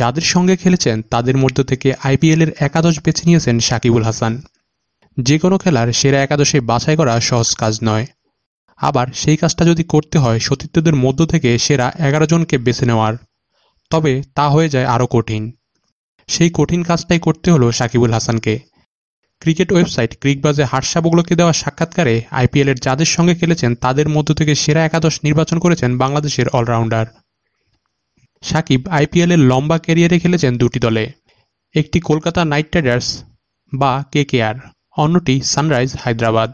যাদের সঙ্গে খেলেছেন তাদের মধ্য থেকে আইপিএলের একাদশ বেছে নিয়েছেন সাকিবুল হাসান যে কোনো খেলার সেরা একাদশে বাছাই করা সহজ কাজ নয় আবার সেই কাজটা যদি করতে হয় সতীর্থদের মধ্য থেকে সেরা এগারো জনকে বেছে নেওয়ার তবে তা হয়ে যায় আরও কঠিন সেই কঠিন কাজটাই করতে হলো সাকিবুল হাসানকে ক্রিকেট ওয়েবসাইট ক্রিকবাজে হার্ষা বগলকে দেওয়া সাক্ষাৎকারে আইপিএলের যাদের সঙ্গে খেলেছেন তাদের মধ্য থেকে সেরা একাদশ নির্বাচন করেছেন বাংলাদেশের অলরাউন্ডার সাকিব আইপিএলের লম্বা ক্যারিয়ারে খেলেছেন দুটি দলে একটি কলকাতা নাইট রাইডার্স বা কে কে আর অন্যটি সানরাইজ হায়দ্রাবাদ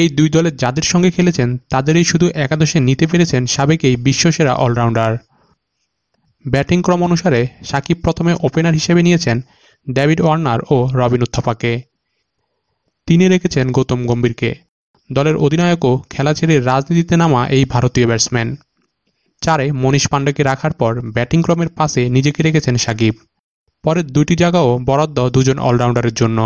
এই দুই দলে যাদের সঙ্গে খেলেছেন তাদেরই শুধু একাদশে নিতে পেরেছেন সাবেকেই বিশ্বসেরা অলরাউন্ডার ব্যাটিং ক্রম অনুসারে সাকিব প্রথমে ওপেনার হিসেবে নিয়েছেন ডেভিড ওয়ার্নার ও রবিন উত্থাপাকে তিনি রেখেছেন গৌতম গম্ভীরকে দলের অধিনায়কও খেলা ছেড়ে রাজনীতিতে নামা এই ভারতীয় ব্যাটসম্যান চারে মনীষ পাণ্ডেকে রাখার পর ব্যাটিং ক্রমের পাশে নিজেকে রেখেছেন সাকিব পরের দুটি জায়গাও বরাদ্দ দুজন অলরাউন্ডারের জন্য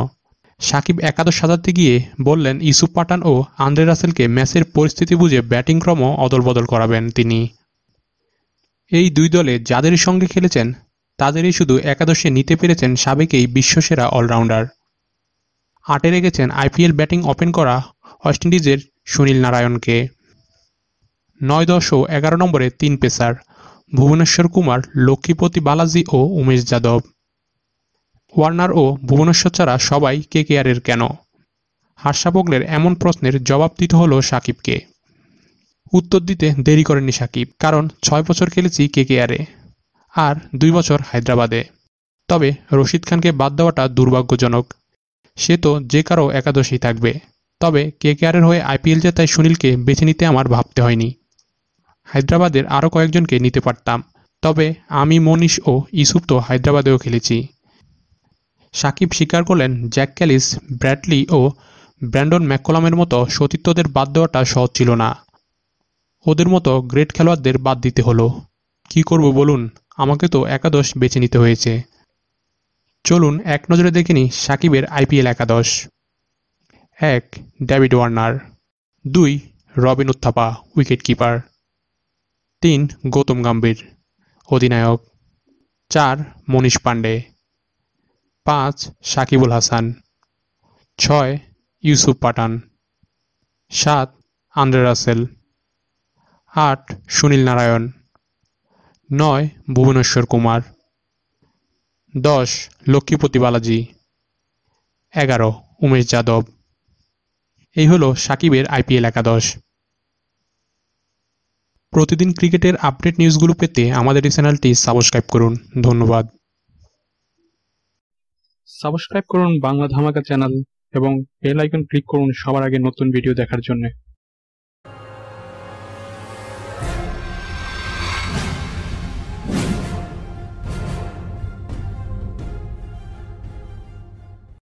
সাকিব একাদশ সাজাতে গিয়ে বললেন ইসুফ পাঠান ও আন্দ্রে রাসেলকে ম্যাচের পরিস্থিতি বুঝে ব্যাটিং ক্রমও অদলবদল করাবেন তিনি এই দুই দলে যাদের সঙ্গে খেলেছেন তাদেরই শুধু একাদশে নিতে পেরেছেন সাবেকেই বিশ্বসেরা অলরাউন্ডার আটে রেখেছেন আইপিএল ব্যাটিং ওপেন করা ওয়েস্ট ইন্ডিজের সুনীল নারায়ণকে নয় দশ ও এগারো নম্বরে তিন পেসার ভুবনেশ্বর কুমার লক্ষ্মীপতি বালাজি ও উমেশ যাদব ওয়ার্নার ও ভুবনেশ্বর ছাড়া সবাই কে কেয়ারের কেন হার্ষা বগলের এমন প্রশ্নের জবাব দিতে হলো সাকিবকে উত্তর দিতে দেরি করেননি সাকিব কারণ ছয় বছর খেলেছি কে কেয়ারে আর দুই বছর হায়দ্রাবাদে তবে রশিদ খানকে বাদ দেওয়াটা দুর্ভাগ্যজনক সে তো যে কারো একাদশেই থাকবে তবে কে কেয়ারের হয়ে আইপিএল জেতায় সুনীলকে বেছে নিতে আমার ভাবতে হয়নি হায়দ্রাবাদের আরও কয়েকজনকে নিতে পারতাম তবে আমি মনীষ ও ইসুপ তো হায়দ্রাবাদেও খেলেছি সাকিব স্বীকার করলেন জ্যাক ক্যালিস ব্র্যাডলি ও ব্র্যান্ডন ম্যাককলামের মতো সতীর্থদের বাদ দেওয়াটা সহজ ছিল না ওদের মতো গ্রেট খেলোয়াড়দের বাদ দিতে হলো কি করব বলুন আমাকে তো একাদশ বেছে নিতে হয়েছে চলুন এক নজরে দেখে নি সাকিবের আইপিএল একাদশ এক ডেভিড ওয়ার্নার দুই রবিন উত্থাপা উইকেট কিপার তিন গৌতম গাম্ভীর অধিনায়ক চার মনীষ পাণ্ডে পাঁচ সাকিবুল হাসান ছয় ইউসুফ পাঠান সাত আন্দ্রে রাসেল আট সুনীল নারায়ণ নয় ভুবনেশ্বর কুমার দশ লক্ষ্মীপতি বালাজি এগারো উমেশ যাদব এই হলো সাকিবের আইপিএল একাদশ প্রতিদিন ক্রিকেটের আপডেট নিউজগুলো পেতে আমাদের এই চ্যানেলটি সাবস্ক্রাইব করুন ধন্যবাদ সাবস্ক্রাইব করুন বাংলা ধামাকা চ্যানেল এবং বেল আইকন ক্লিক করুন সবার আগে নতুন ভিডিও দেখার জন্য